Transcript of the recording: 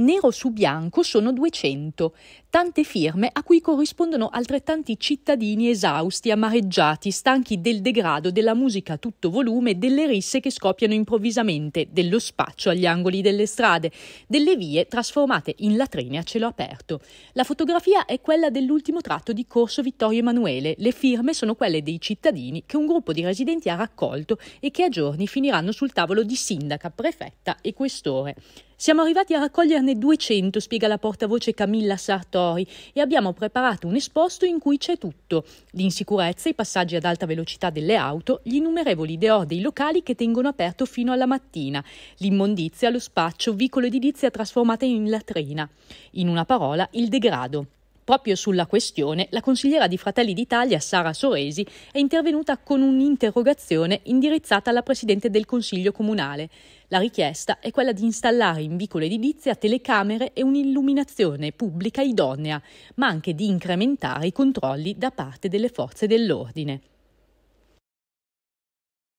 nero su bianco sono 200, tante firme a cui corrispondono altrettanti cittadini esausti, amareggiati, stanchi del degrado, della musica a tutto volume, delle risse che scoppiano improvvisamente, dello spaccio agli angoli delle strade, delle vie trasformate in latrine a cielo aperto. La fotografia è quella dell'ultimo tratto di Corso Vittorio Emanuele, le firme sono quelle dei cittadini che un gruppo di residenti ha raccolto e che a giorni finiranno sul tavolo di sindaca, prefetta e questore. Siamo arrivati a raccoglierne 200, spiega la portavoce Camilla Sartori, e abbiamo preparato un esposto in cui c'è tutto: l'insicurezza, i passaggi ad alta velocità delle auto, gli innumerevoli deor dei locali che tengono aperto fino alla mattina, l'immondizia, lo spaccio, vicolo edilizia trasformata in latrina. In una parola, il degrado. Proprio sulla questione, la consigliera di Fratelli d'Italia, Sara Soresi, è intervenuta con un'interrogazione indirizzata alla Presidente del Consiglio Comunale. La richiesta è quella di installare in vicolo edilizia telecamere e un'illuminazione pubblica idonea, ma anche di incrementare i controlli da parte delle forze dell'ordine.